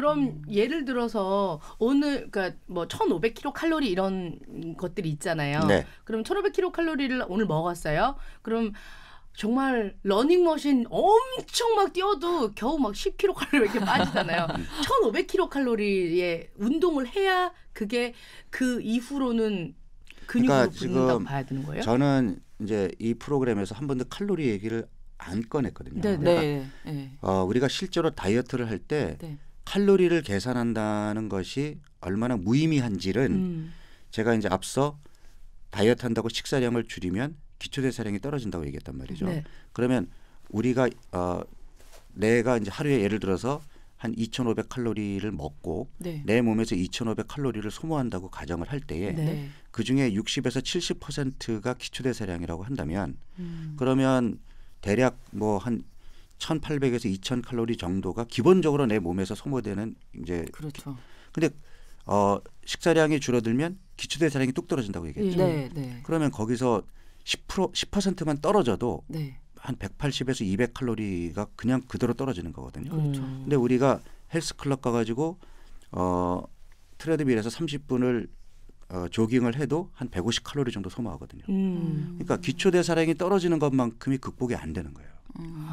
그럼 예를 들어서 오늘 그러니까 뭐 1,500kcal 칼로리 이런 것들이 있잖아요. 네. 그럼 1,500kcal 칼로리를 오늘 먹었어요. 그럼 정말 러닝머신 엄청 막 뛰어도 겨우 막 10kg 칼로리 이렇게 빠지잖아요. 1,500kg 칼로리의 운동을 해야 그게 그 이후로는 근육으로 그러니까 붙는 봐야 되는 거예요? 저는 이제 이 프로그램에서 한 번도 칼로리 얘기를 안 꺼냈거든요. 네 그러니까 네. 네. 어, 우리가 실제로 다이어트를 할때 네. 칼로리를 계산한다는 것이 얼마나 무의미한지는 음. 제가 이제 앞서 다이어트 한다고 식사량을 줄이면 기초대사량이 떨어진다고 얘기했단 말이죠. 네. 그러면 우리가 어 내가 이제 하루에 예를 들어서 한 2,500 칼로리를 먹고 네. 내 몸에서 2,500 칼로리를 소모한다고 가정을 할 때에 네. 네. 그 중에 60에서 70%가 기초대사량이라고 한다면 음. 그러면 대략 뭐한 1,800에서 2,000 칼로리 정도가 기본적으로 내 몸에서 소모되는 이제 그렇죠. 근데 어 식사량이 줄어들면 기초 대사량이 뚝 떨어진다고 얘기했죠. 예. 네, 네. 그러면 거기서 10% 10%만 떨어져도 네. 한 180에서 200 칼로리가 그냥 그대로 떨어지는 거거든요. 그렇죠. 근데 우리가 헬스 클럽 가 가지고 어 트레드밀에서 30분을 어, 조깅을 해도 한150 칼로리 정도 소모하거든요. 음. 그러니까 기초 대사량이 떨어지는 것만큼이 극복이 안 되는 거예요. 음.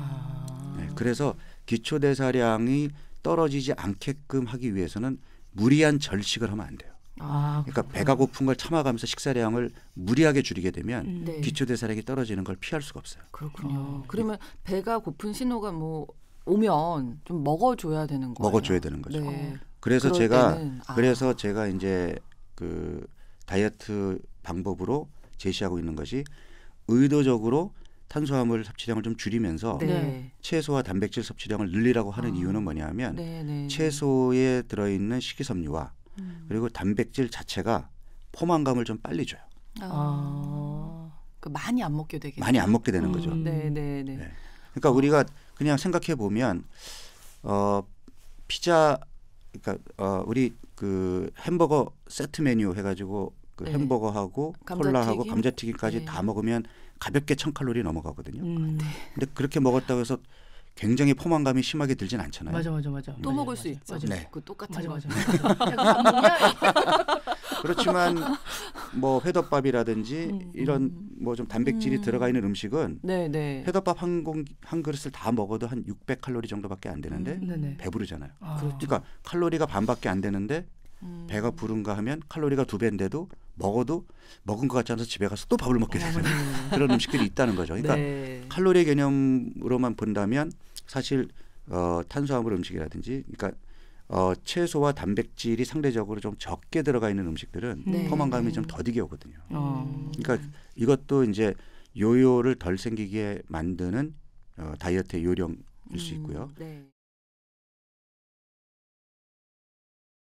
그래서 기초 대사량이 떨어지지 않게끔 하기 위해서는 무리한 절식을 하면 안 돼요. 아, 그러니까 배가 고픈 걸 참아가면서 식사량을 무리하게 줄이게 되면 음, 네. 기초 대사량이 떨어지는 걸 피할 수가 없어요. 그렇군요. 아, 그러면 네. 배가 고픈 신호가 뭐 오면 좀 먹어줘야 되는 거예요. 먹어줘야 되는 거죠. 네. 그래서 제가 때는, 아. 그래서 제가 이제 그 다이어트 방법으로 제시하고 있는 것이 의도적으로 탄수화물 섭취량을 좀 줄이면서 네. 채소와 단백질 섭취량을 늘리라고 하는 아. 이유는 뭐냐면 하 네, 네. 채소에 들어있는 식이섬유와 음. 그리고 단백질 자체가 포만감을 좀 빨리 줘요. 아. 아. 그 많이 안 먹게 되게 많이 안 먹게 되는 음. 거죠. 네, 네, 네, 네. 그러니까 우리가 그냥 생각해 보면 어 피자 그러니까 어 우리 그 햄버거 세트 메뉴 해가지고 그 네. 햄버거하고 감자튀김? 콜라하고 감자튀김까지 네. 다 먹으면 가볍게 천 칼로리 넘어가거든요. 음. 아, 네. 데 그렇게 먹었다고 해서 굉장히 포만감이 심하게 들진 않잖아요. 맞아 맞아 맞아. 네. 또 먹을 맞아, 수 네, 있죠. 맞아. 네. 그 똑같은 맞아 맞아. 그렇지만 뭐 회덮밥이라든지 음, 음. 이런 뭐 좀 단백질이 음. 들어가 있는 음식은 네, 네. 회덮밥 한, 공, 한 그릇을 다 먹어도 한 600칼로리 정도밖에 안 되는데 음, 네, 배부르잖아요. 아. 그 그러니까 칼로리가 반밖에 안 되는데 음. 배가 부른가 하면 칼로리가 두 배인데도 먹어도 먹은 것 같지 않아서 집에 가서 또 밥을 먹게 되는 아, 네. 그런 음식들이 있다는 거죠. 그러니까 네. 칼로리 개념으로만 본다면 사실 어, 탄수화물 음식이라든지 그러니까 어, 채소와 단백질이 상대적으로 좀 적게 들어가 있는 음식들은 네. 포만감이 네. 좀 더디게 오거든요. 어. 그러니까 이것도 이제 요요를 덜 생기게 만드는 어, 다이어트의 요령일 음, 수 있고요. 네.